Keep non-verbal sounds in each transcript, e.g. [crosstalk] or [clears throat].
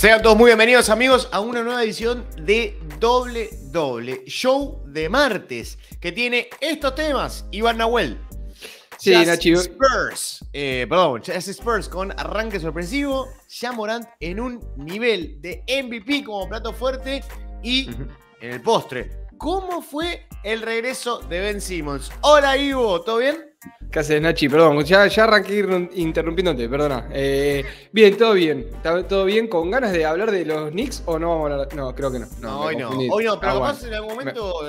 Sean todos muy bienvenidos amigos a una nueva edición de Doble Doble, show de martes, que tiene estos temas, Iván Nahuel. Sí, Spurs, eh, perdón, Spurs con arranque sorpresivo, ya Morant en un nivel de MVP como plato fuerte y en el postre, ¿Cómo fue el regreso de Ben Simmons? Hola Ivo, ¿todo bien? ¿Qué haces, Nachi? Perdón, ya, arranqué interrumpiéndote, perdona. Eh, bien, todo bien. ¿Todo bien? ¿Con ganas de hablar de los Knicks o no vamos a hablar? No, creo que no. hoy no. Hoy no, pero además ah, en algún momento um,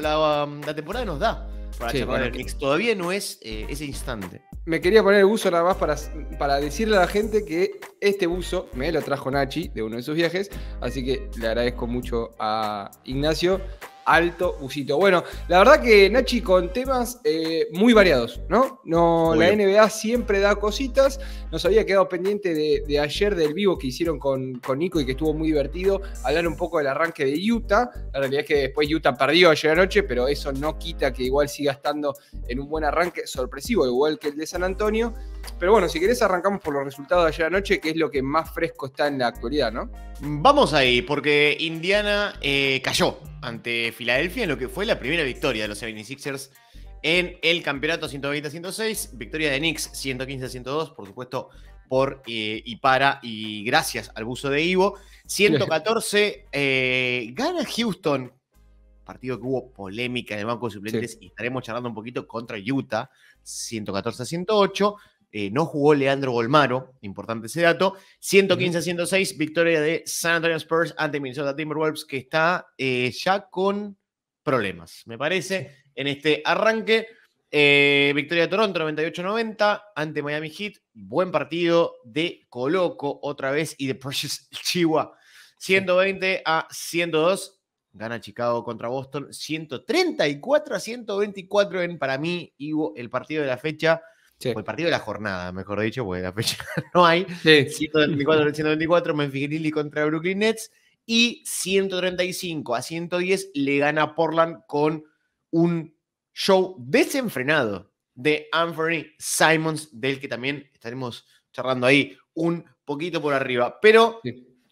la, temporada nos da para Knicks. Todavía no es eh, ese instante. Me quería poner el buzo nada más para, para decirle a la gente que este buzo me lo trajo Nachi de uno de sus viajes. Así que le agradezco mucho a Ignacio alto usito. Bueno, la verdad que Nachi con temas eh, muy variados, ¿no? no la NBA siempre da cositas. Nos había quedado pendiente de, ayer del vivo que hicieron con, con, Nico y que estuvo muy divertido. Hablar un poco del arranque de Utah. La realidad es que después Utah perdió ayer anoche, pero eso no quita que igual siga estando en un buen arranque sorpresivo, igual que el de San Antonio. Pero bueno, si querés arrancamos por los resultados de ayer anoche, que es lo que más fresco está en la actualidad, ¿no? Vamos ahí, porque Indiana eh, cayó ante Filadelfia en lo que fue la primera victoria de los 76ers en el campeonato 120-106. Victoria de Knicks 115-102, por supuesto, por eh, y para y gracias al buzo de Ivo. 114 eh, gana Houston. Partido que hubo polémica en el banco de suplentes y estaremos charlando un poquito contra Utah, 114 108. Eh, no jugó Leandro Golmaro, importante ese dato. 115 a 106, victoria de San Antonio Spurs ante Minnesota Timberwolves, que está eh, ya con problemas, me parece, en este arranque. Eh, victoria de Toronto 98-90 ante Miami Heat. Buen partido de Coloco otra vez y de Precious [laughs] Chihuahua. 120 a 102. Gana Chicago contra Boston 134 a 124 en para mí, Ivo, el partido de la fecha el partido de la jornada, mejor dicho, porque la fecha [laughs] no hay. Sí. 124-124, Memphis contra Brooklyn Nets. Y 135 a 110 le gana Portland con un show desenfrenado de Anthony Simons, del que también estaremos charlando ahí un poquito por arriba. Pero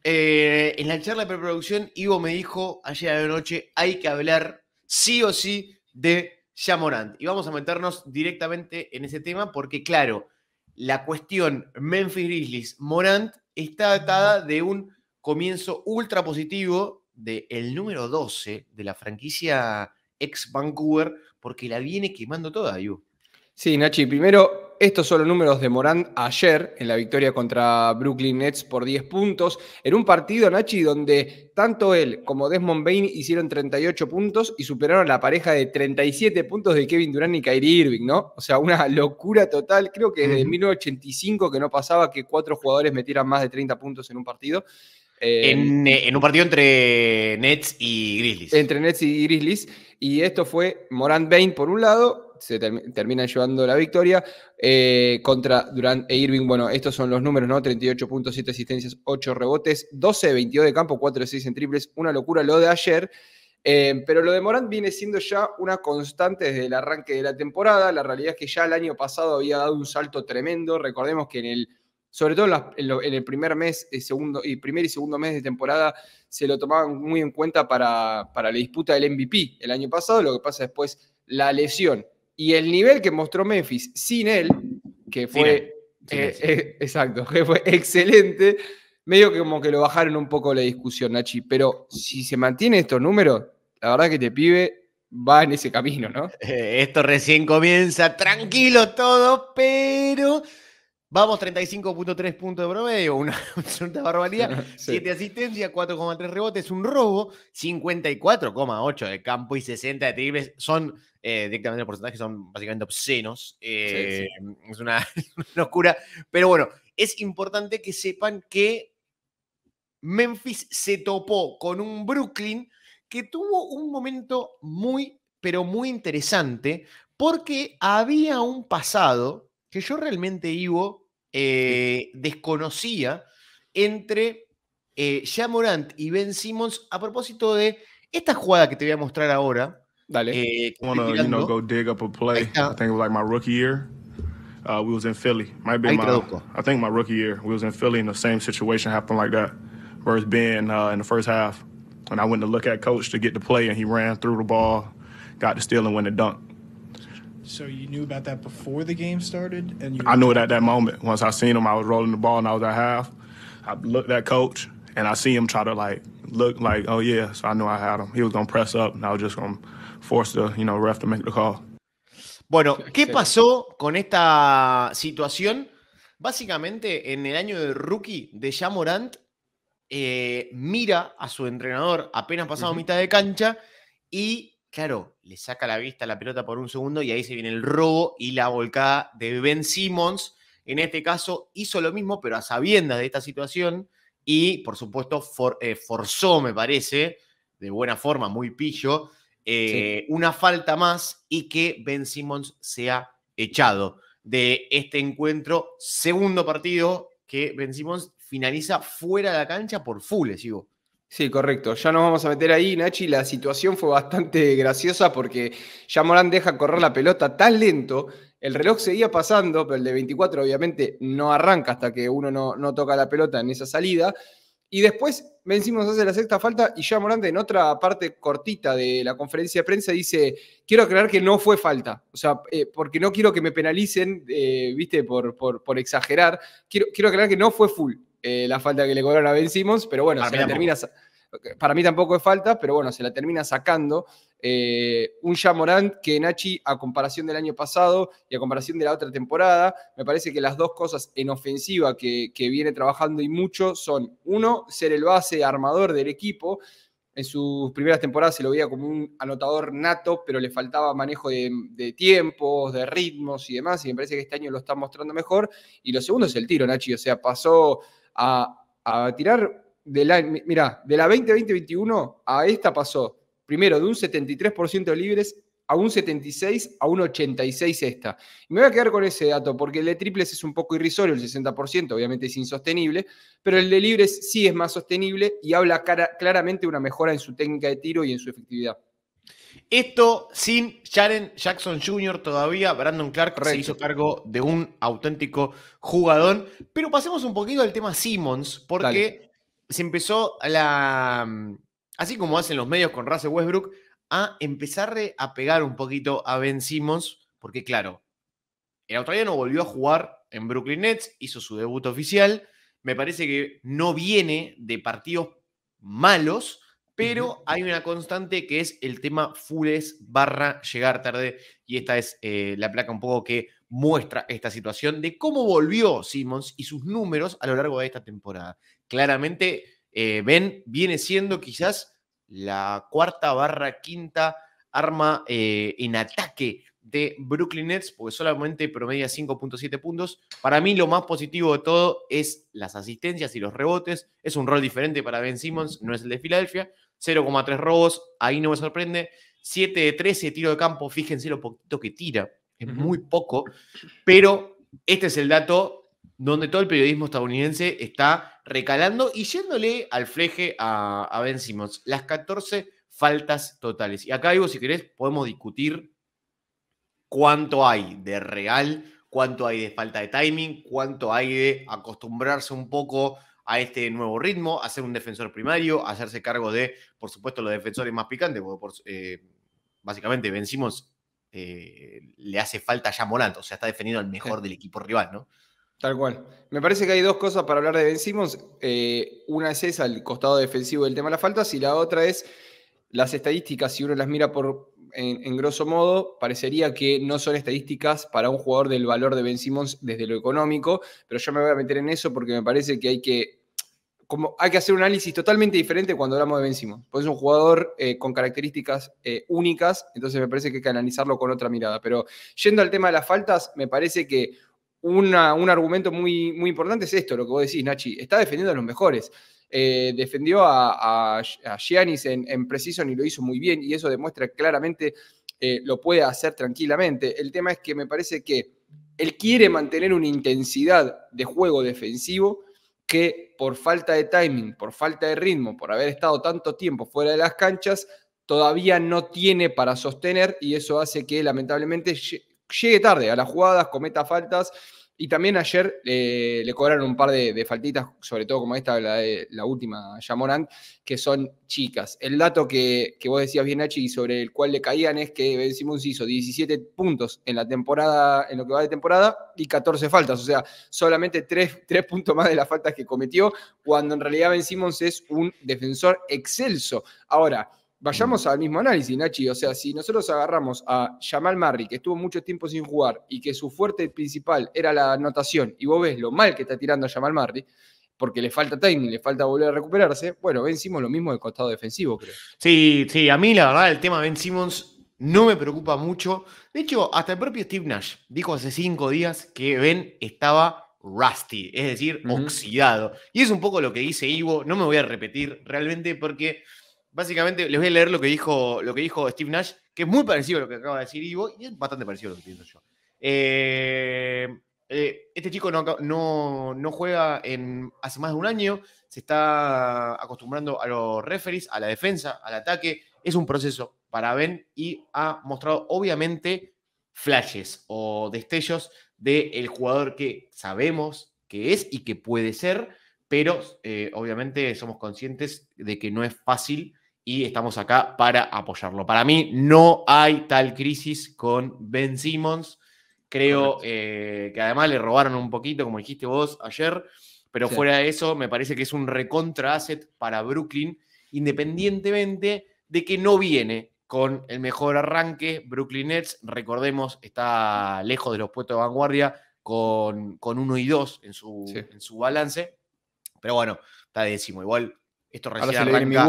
eh, en la charla de preproducción, Ivo me dijo ayer de noche, hay que hablar sí o sí de Morant, Y vamos a meternos directamente en ese tema porque, claro, la cuestión Memphis Grizzlies Morant está atada de un comienzo ultra positivo del número 12 de la franquicia ex Vancouver porque la viene quemando toda, Yu. Sí, Nachi, primero estos son los números de Morant ayer en la victoria contra Brooklyn Nets por 10 puntos, en un partido, Nachi, donde tanto él como Desmond Bain hicieron 38 puntos y superaron la pareja de 37 puntos de Kevin Durant y Kyrie Irving, ¿no? O sea, una [laughs] locura total. Creo que desde 1985 que no pasaba que cuatro jugadores metieran más de 30 puntos en un partido. Eh, en, eh, en, un partido entre Nets y Grizzlies. Entre Nets y Grizzlies. Y esto fue Morant Bain por un lado, se llevando la victoria eh, contra Durant e Irving. Bueno, estos son los números, ¿no? 38 puntos, asistencias, 8 rebotes, 12, 22 de campo, 4 de 6 en triples. Una locura lo de ayer. Eh, pero lo de Morant viene siendo ya una constante desde el arranque de la temporada. La realidad es que ya el año pasado había dado un salto tremendo. Recordemos que en el, sobre todo en, el primer mes, eh, segundo, y primer y segundo mes de temporada, se lo tomaban muy en cuenta para, para la disputa del MVP el año pasado. Lo que pasa después, la lesión y el nivel que mostró Memphis sin él, que fue, eh, eh, exacto, que fue excelente, medio que como que lo bajaron un poco la discusión, Nachi. Pero si se mantiene estos números, la verdad que te este pibe va en ese camino, ¿no? [laughs] esto recién comienza, tranquilo todo, pero Vamos, 35.3 puntos de promedio, una [laughs] absoluta barbaridad. 7 [laughs] asistencias, 4,3 rebotes, un robo, 54,8 de campo y 60 de triples. Son eh, directamente los porcentajes, son básicamente obscenos. Eh, [laughs] es una, una locura. Pero bueno, es importante que sepan que Memphis se topó con un Brooklyn que tuvo un momento muy, pero muy interesante, porque había un pasado que yo realmente, Ivo, eh, desconocía entre eh, ja Morant y Ben Simmons a propósito de esta jugada que te voy a mostrar ahora. Dale. Eh, Wanna, you know, go dig up a play. I think it was like my rookie year. Uh, we was in Philly. Might be Ahí my, traduzco. I think my rookie year. We was in Philly, and the same situation happened like that. Versus Ben uh, in the first half, and I went to look at coach to get the play, and he ran through the ball, got the steal, and went to dunk. So you knew about that before the game started, and you I knew it at that moment. Once I seen him, I was rolling the ball and I was at half. I looked at coach and I see him try to like look like, oh yeah. So I knew I had him. He was gonna press up, and I was just gonna force the you know ref to make the call. Bueno, ¿qué pasó con esta situación? Básicamente, en el año de rookie de Jamorant, eh, mira a su entrenador apenas pasado uh -huh. mitad de cancha y Claro, le saca la vista a la pelota por un segundo y ahí se viene el robo y la volcada de Ben Simmons. En este caso hizo lo mismo, pero a sabiendas de esta situación y, por supuesto, eh, forzó, me parece, de buena forma, muy pillo, eh, una falta más y que Ben Simmons sea echado de este encuentro, segundo partido que Ben Simmons finaliza fuera de la cancha por full, digo. Sí, correcto. Ya nos vamos a meter ahí, Nachi. La situación fue bastante [laughs] graciosa porque ya Morán deja correr la pelota tan lento. El reloj seguía pasando, pero el de 24 obviamente no arranca hasta que uno no, toca la pelota en esa salida. Y después Vencimos hace la sexta falta y ya Morante en otra parte cortita de la conferencia de prensa dice, quiero aclarar que no fue falta, o sea, eh, porque no quiero que me penalicen, eh, viste, por, por, exagerar, quiero, quiero aclarar que no fue full, eh, la falta que le cobraron a Ben Simmons, pero bueno, para se la termina, para mí tampoco es falta, pero bueno, se la termina sacando. Eh, un Jamorant que Nachi, a comparación del año pasado y a comparación de la otra temporada, me parece que las dos cosas en ofensiva que, viene trabajando y mucho son, uno, ser el base armador del equipo, en sus primeras temporadas se lo veía como un anotador nato, pero le faltaba manejo de, tiempos, de ritmos y demás, y me parece que este año lo está mostrando mejor. Y lo segundo es el tiro, Nachi, o sea, pasó a, tirar de la, mira, de la 2020-21 a esta pasó primero de un 73% de libres a un 76 a un 86 esta. Y me voy a quedar con ese dato porque el de triples es un poco irrisorio, el 60% obviamente es insostenible, pero el de libres sí es más sostenible y habla claramente de una mejora en su técnica de tiro y en su efectividad. Esto sin Sharon Jackson Jr. todavía, Brandon Clark se hizo cargo de un auténtico jugador, Pero pasemos un poquito al tema Simmons, porque se empezó la. Mm, así como hacen los medios con Russell Westbrook, a empezar a pegar un poquito a Ben Simmons, porque claro, el australiano volvió a jugar en Brooklyn Nets, hizo su debut oficial. Me parece que no viene de partidos malos, pero hay una constante que es el tema fules barra llegar tarde y esta es eh, la placa un poco que muestra esta situación de cómo volvió Simmons y sus números a lo largo de esta temporada. Claramente, eh, Ben viene siendo quizás la cuarta barra quinta arma eh, en ataque de Brooklyn Nets, porque solamente promedia 5.7 puntos. Para mí lo más positivo de todo es las asistencias y los rebotes. Es un rol diferente para Ben Simmons, no es el de Filadelfia, 0,3 robos, ahí no me sorprende. 7 de 13 tiro de campo, fíjense lo poquito que tira, es muy poco, pero este es el dato donde todo el periodismo estadounidense está recalando y yéndole al fleje a, a Ben Simmons. Las 14 faltas totales. Y acá, digo si querés, podemos discutir cuánto hay de real, cuánto hay de falta de timing, cuánto hay de acostumbrarse un poco a este nuevo ritmo, a ser un defensor primario, hacerse cargo de, por supuesto, los defensores más picantes, porque eh, básicamente vencimos, eh, le hace falta ya Morant, o sea, está defendiendo al mejor del equipo rival, ¿no? Tal cual. Me parece que hay dos cosas para hablar de Ben eh, una es esa, el costado defensivo del tema de las faltas, y la otra es las estadísticas. Si uno las mira por, en, en, grosso modo, parecería que no son estadísticas para un jugador del valor de Ben desde lo económico, pero yo me voy a meter en eso porque me parece que hay que como hay que hacer un análisis totalmente diferente cuando hablamos de Benzimo. Pues es un jugador eh, con características eh, únicas, entonces me parece que hay que analizarlo con otra mirada. Pero yendo al tema de las faltas, me parece que un argumento muy, muy importante es esto, lo que vos decís, Nachi. Está defendiendo a los mejores. Eh, defendió a, a, Giannis en, en Precision y lo hizo muy bien, y eso demuestra claramente lo puede hacer tranquilamente. El tema es que me parece que él quiere mantener una intensidad de juego defensivo que por falta de timing, por falta de ritmo, por haber estado tanto tiempo fuera de las canchas, todavía no tiene para sostener y eso hace que lamentablemente llegue tarde a las jugadas, cometa faltas y también ayer eh, le cobraron un par de, faltitas, sobre todo como esta, la, la última, Yamorant, que son chicas. El dato que, vos decías bien, Nachi, y sobre el cual le caían es que Ben Simmons hizo 17 puntos en la temporada, en lo que va de temporada, y 14 faltas. O sea, solamente 3, 3 puntos más de las faltas que cometió, cuando en realidad Ben Simmons es un defensor excelso. Ahora, vayamos mm. al mismo análisis, Nachi. O sea, si nosotros agarramos a Jamal Murray, que estuvo mucho tiempo sin jugar y que su fuerte principal era la anotación, y vos ves lo mal que está tirando a Jamal Murray, porque le falta timing, le falta volver a recuperarse, bueno, Ben Simmons lo mismo del costado defensivo, creo. Sí, sí, a mí la verdad el tema Ben Simmons no me preocupa mucho. De hecho, hasta el propio Steve Nash dijo hace cinco días que Ben estaba rusty, es decir, oxidado. Y es un poco lo que dice Ivo, no me voy a repetir realmente porque básicamente les voy a leer lo que dijo, lo que dijo Steve Nash, que es muy parecido a lo que acaba de decir Ivo, y es bastante parecido a lo que pienso yo. Eh, eh, este chico no, juega en, hace más de un año, se está acostumbrando a los referees, a la defensa, al ataque. Es un proceso para Ben y ha mostrado obviamente flashes o destellos del jugador que sabemos que es y que puede ser, pero eh, obviamente somos conscientes de que no es fácil y estamos acá para apoyarlo. Para mí no hay tal crisis con Ben Simmons. Creo eh, que además le robaron un poquito, como dijiste vos ayer, pero fuera de eso me parece que es un recontra asset para Brooklyn, independientemente de que no viene con el mejor arranque. Brooklyn Nets, recordemos, está lejos de los puestos de vanguardia con, con uno y dos en su, en su balance, pero bueno, está décimo. Igual esto recién arranca.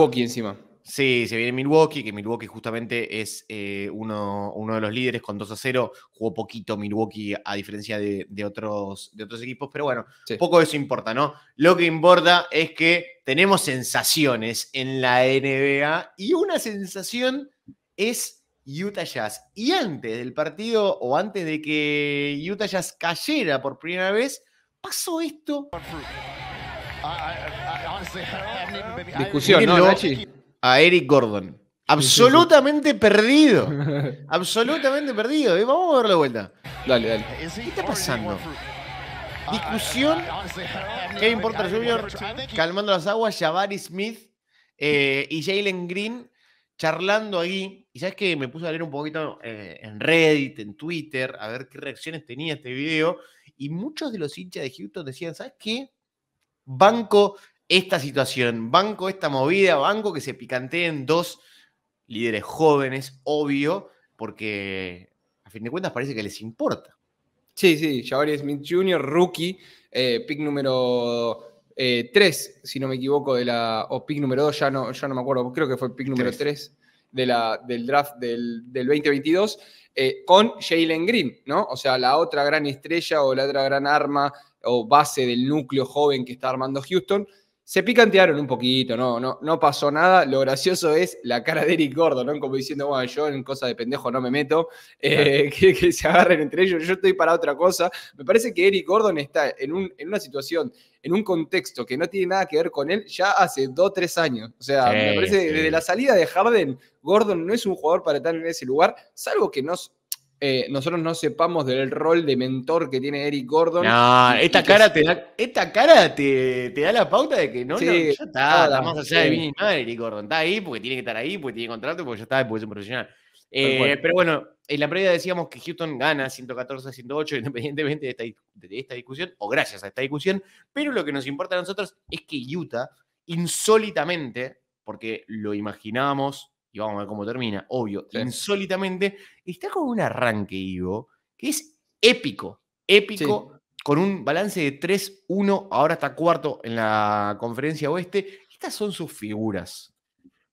Sí, se viene Milwaukee, que Milwaukee justamente es uno, de los líderes con 2 a 0. Jugó poquito Milwaukee a diferencia de, otros, equipos, pero bueno, poco de eso importa, ¿no? Lo que importa es que tenemos sensaciones en la NBA y una sensación es Utah Jazz. Y antes del partido o antes de que Utah Jazz cayera por primera vez, pasó esto. Discusión, ¿no, a Eric Gordon. Absolutamente perdido. [laughs] Absolutamente perdido. Eh, vamos a darle vuelta. Dale, dale. Eh, ¿Qué está pasando? Discusión. ¿Qué importa Jr. calmando las aguas. Jabari Smith eh, y Jalen Green charlando ahí. Y sabes que me puse a leer un poquito en Reddit, en Twitter, a ver qué reacciones tenía este video. Y muchos de los hinchas de Houston decían: ¿Sabes qué? Banco esta situación, banco esta movida, banco que se picanteen dos líderes jóvenes, obvio, porque a fin de cuentas parece que les importa. Sí, sí, Jabari Smith Jr., rookie, eh, pick número 3, eh, si no me equivoco, de la, o pick número 2, ya no, ya no me acuerdo, creo que fue pick número 3 de del draft del, 2022, eh, con Jalen Green, ¿no? O sea, la otra gran estrella o la otra gran arma o base del núcleo joven que está armando Houston. Se picantearon un poquito, no, no, no pasó nada. Lo gracioso es la cara de Eric Gordon, ¿no? Como diciendo, bueno, yo en cosa de pendejo no me meto, eh, [laughs] que, se agarren entre ellos, yo estoy para otra cosa. Me parece que Eric Gordon está en, un, en una situación, en un contexto que no tiene nada que ver con él ya hace dos, tres años. O sea, me parece que desde la salida de Harden, Gordon no es un jugador para estar en ese lugar, salvo que no eh, nosotros no sepamos del rol de mentor que tiene Eric Gordon. esta cara, te da, esta cara te, da la pauta de que no, no ya está, nada, más allá de bien Eric Gordon está ahí porque tiene que estar ahí, porque tiene contrato, porque ya está, después es un profesional. Eh, pero bueno, en la previa decíamos que Houston gana 114 108, [laughs] independientemente de esta, de esta discusión, o gracias a esta discusión, pero lo que nos importa a nosotros es que Utah, insólitamente, porque lo imaginábamos y vamos a ver cómo termina, obvio, insólitamente, está con un arranque, Ivo, que es épico, épico, con un balance de 3-1, ahora está cuarto en la conferencia oeste. Estas son sus figuras.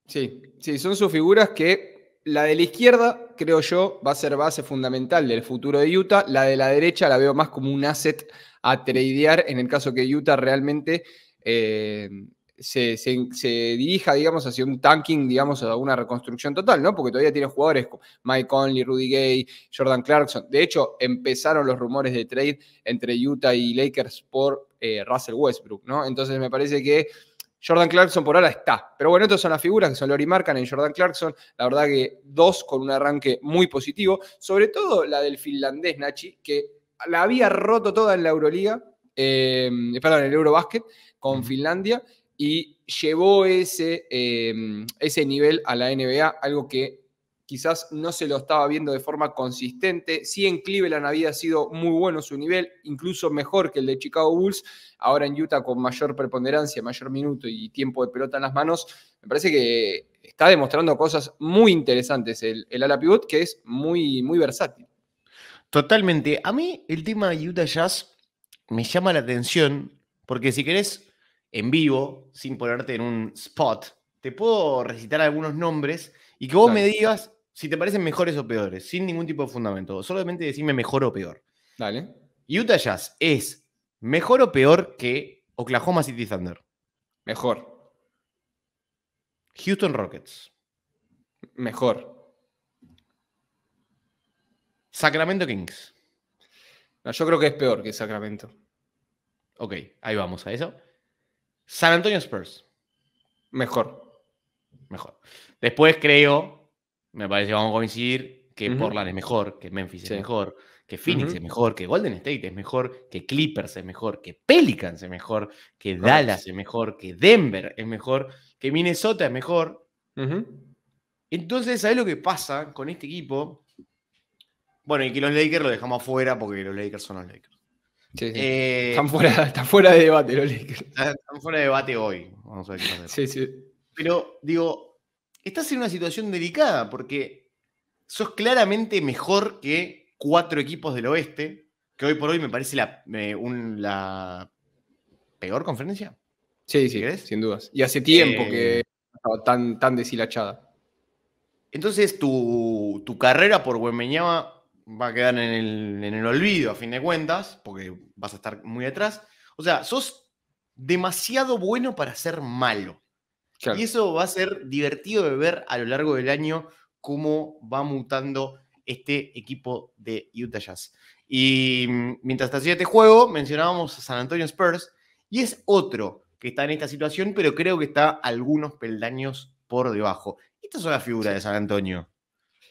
Sí, sí, son sus figuras que la de la izquierda, creo yo, va a ser base fundamental del futuro de Utah. La de la derecha la veo más como un asset a tradear en el caso que Utah realmente eh, se, dirija, digamos, hacia un tanking, digamos, a una reconstrucción total, ¿no? Porque todavía tiene jugadores como Mike Conley, Rudy Gay, Jordan Clarkson. De hecho, empezaron los rumores de trade entre Utah y Lakers por eh, Russell Westbrook, ¿no? Entonces me parece que Jordan Clarkson por ahora está. Pero bueno, estas son las figuras que son Lori Marcan en Jordan Clarkson. La verdad que dos con un arranque muy positivo. Sobre todo la del finlandés Nachi, que la había roto toda en la Euroliga, eh, perdón, en el Eurobasket con Finlandia y llevó ese, em, ese nivel a la NBA, algo que quizás no se lo estaba viendo de forma consistente. Sí, en Cleveland había sido muy bueno su nivel, incluso mejor que el de Chicago Bulls. Ahora en Utah, con mayor preponderancia, mayor minuto y tiempo de pelota en las manos, me parece que está demostrando cosas muy interesantes el, ala pivot, que es muy, muy versátil. Totalmente. A mí el tema de Utah Jazz me llama la atención, porque si querés, en vivo, sin ponerte en un spot, te puedo recitar algunos nombres y que vos me digas si te parecen mejores o peores, sin ningún tipo de fundamento. Solamente decime mejor o peor. Dale. Utah Jazz es mejor o peor que Oklahoma City Thunder. Mejor. Houston Rockets. Mejor. Sacramento Kings. yo creo que es peor que Sacramento. Ok, ahí vamos a eso. San Antonio Spurs. Mejor. Mejor. Después creo, me parece que vamos a coincidir, que Portland es mejor, que Memphis es mejor, que Phoenix es mejor, que Golden State es mejor, que Clippers es mejor, que Pelicans es mejor, que Dallas es mejor, que Denver es mejor, que Minnesota es mejor. Entonces, ¿sabes lo que pasa con este equipo? Bueno, y que los Lakers lo dejamos afuera porque los Lakers son los Lakers. Eh, [laughs] están, fuera, de debate Están fuera de debate hoy. Pero digo, estás en una situación delicada porque sos claramente mejor que cuatro equipos del oeste, que hoy por hoy me parece la, peor conferencia. Sí, sí, sin dudas. Y hace tiempo que eh, estaba tan, tan deshilachada. Entonces, tu, carrera por Güemeñaba va a quedar en el, olvido a fin de cuentas, porque vas a estar muy atrás. O sea, sos demasiado bueno para ser malo. Y eso va a ser divertido de ver a lo largo del año cómo va mutando este equipo de Utah Jazz. Y mm, mientras hacía este juego, mencionábamos a San Antonio Spurs, y es otro que está en esta situación, pero creo que está algunos peldaños por debajo. Estas son las figuras de San Antonio.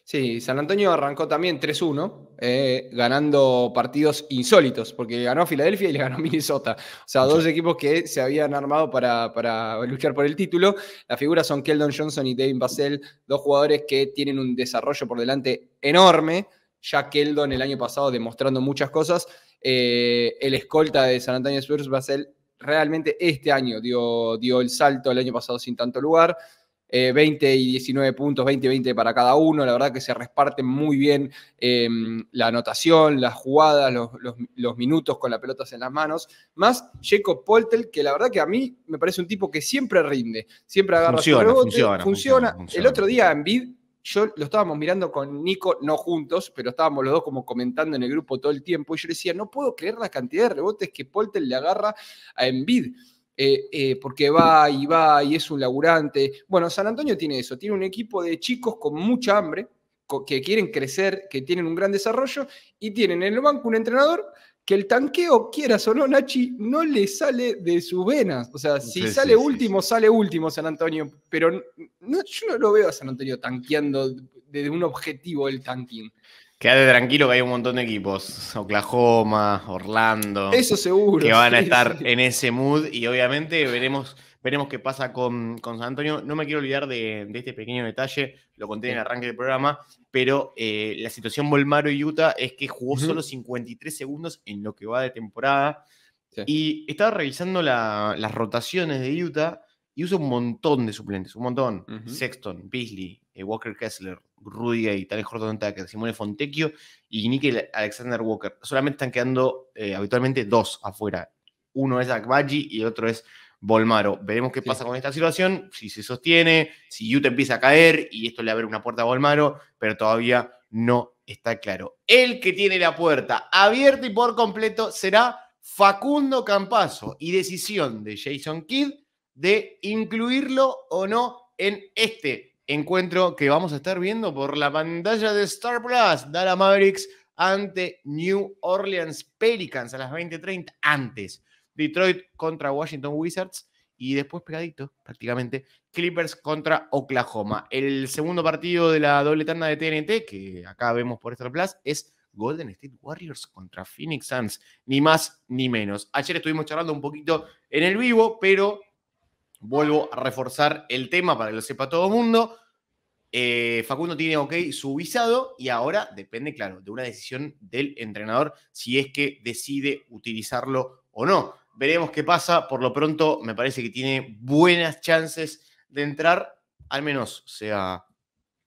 Sí, San Antonio arrancó también 3-1, eh, ganando partidos insólitos, porque ganó a Filadelfia y le ganó a Minnesota. O sea, dos equipos que se habían armado para, para luchar por el título. Las figuras son Keldon Johnson y Devin Basel, dos jugadores que tienen un desarrollo por delante enorme. Ya Keldon el año pasado demostrando muchas cosas. Eh, el escolta de San Antonio Spurs, Basel, realmente este año dio, dio el salto, el año pasado sin tanto lugar. 20 eh, y 19 puntos, 20 y 20 para cada uno. La verdad que se reparten muy bien em, la anotación, las jugadas, los, minutos con las pelotas en las manos. Más Jacob Poltel, que la verdad que a mí me parece un tipo que siempre rinde, siempre agarra funciona, rebote, funciona, funciona, El otro día en Bid, yo lo estábamos mirando con Nico, no juntos, pero estábamos los dos como comentando en el grupo todo el tiempo, y yo le decía, no puedo creer la cantidad de rebotes que Poltel le agarra a Envid eh, eh, porque va y va y es un laburante. Bueno, San Antonio tiene eso, tiene un equipo de chicos con mucha hambre, que quieren crecer, que tienen un gran desarrollo y tienen en el banco un entrenador que el tanqueo, quieras o no, Nachi, no le sale de sus venas. O sea, si sale último, sale último San Antonio, pero no, yo no lo veo a San Antonio tanqueando desde un objetivo el tanking. Quédate tranquilo que hay un montón de equipos, Oklahoma, Orlando, eso seguro, que van a estar en ese mood y obviamente veremos, veremos qué pasa con, con San Antonio. No me quiero olvidar de, este pequeño detalle, lo conté en el arranque del programa, pero eh, la situación Bolmaro y Utah es que jugó solo 53 segundos en lo que va de temporada y estaba revisando las rotaciones de Utah y usa un montón de suplentes, un montón. Sexton, Beasley, eh, Walker Kessler, Rudy Gay, Tales Horton Tucker, Simone Fontecchio y Nick Alexander Walker. Solamente están quedando eh, habitualmente dos afuera. Uno es Akbaji y el otro es Volmaro. Veremos qué pasa con esta situación, si se sostiene, si Utah empieza a caer y esto le abre una puerta a Bolmaro, pero todavía no está claro. El que tiene la puerta abierta y por completo será Facundo Campaso y decisión de Jason Kidd de incluirlo o no en este encuentro que vamos a estar viendo por la pantalla de Star Plus, Dallas Mavericks ante New Orleans Pelicans a las 20:30 antes. Detroit contra Washington Wizards y después pegadito prácticamente Clippers contra Oklahoma. El segundo partido de la doble tanda de TNT, que acá vemos por Star Plus, es Golden State Warriors contra Phoenix Suns, ni más ni menos. Ayer estuvimos charlando un poquito en el vivo, pero Vuelvo a reforzar el tema para que lo sepa todo el mundo. Eh, Facundo tiene ok su visado y ahora depende, claro, de una decisión del entrenador si es que decide utilizarlo o no. Veremos qué pasa. Por lo pronto, me parece que tiene buenas chances de entrar, al menos sea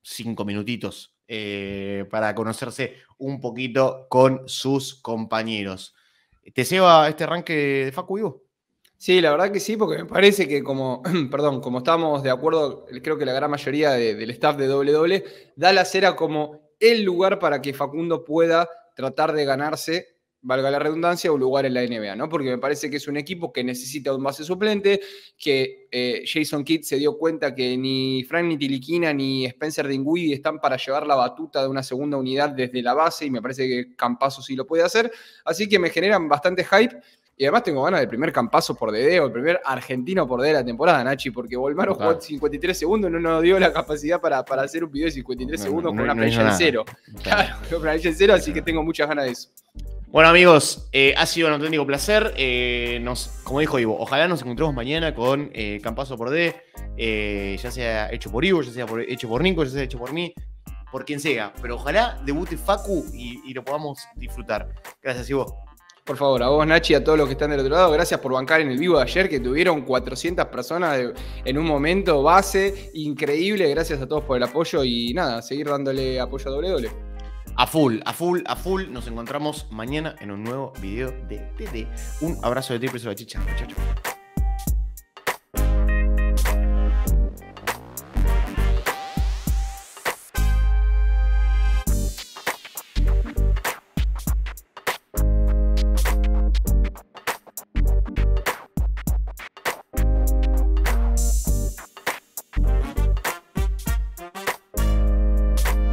cinco minutitos eh, para conocerse un poquito con sus compañeros. ¿Te lleva este arranque de Facu Sí, la verdad que sí, porque me parece que como, [clears throat] perdón, como estamos de acuerdo, creo que la gran mayoría del staff de WWE, la era como el lugar para que Facundo pueda tratar de ganarse, valga la redundancia, un lugar en la NBA, ¿no? Porque me parece que es un equipo que necesita un base suplente, que eh, Jason Kidd se dio cuenta que ni Frank ni Tiliquina ni Spencer Dinwiddie están para llevar la batuta de una segunda unidad desde la base y me parece que Campaso sí lo puede hacer, así que me generan bastante hype y además tengo ganas del primer campazo por DD o el primer argentino por DD de la temporada, Nachi, porque Volmaro jugó 53 segundos, no nos dio la capacidad para, hacer un video de 53 segundos con una no cero. Claro, con planilla en cero, así que tengo muchas ganas de eso. Bueno amigos, eh, ha sido un auténtico placer. Eh, nos, como dijo Ivo, ojalá nos encontremos mañana con eh, por D, eh, ya sea hecho por Ivo, ya sea hecho por Nico, ya sea hecho por mí, por quien sea. Pero ojalá debute Facu y lo podamos disfrutar. Gracias Ivo. Por favor, a vos, Nachi, a todos los que están del otro lado, gracias por bancar en el vivo de ayer, que tuvieron 400 personas en un momento base increíble. Gracias a todos por el apoyo y nada, seguir dándole apoyo a doble A full, a full, a full. Nos encontramos mañana en un nuevo video de TD. Un abrazo de triple sobre chicha, muchachos.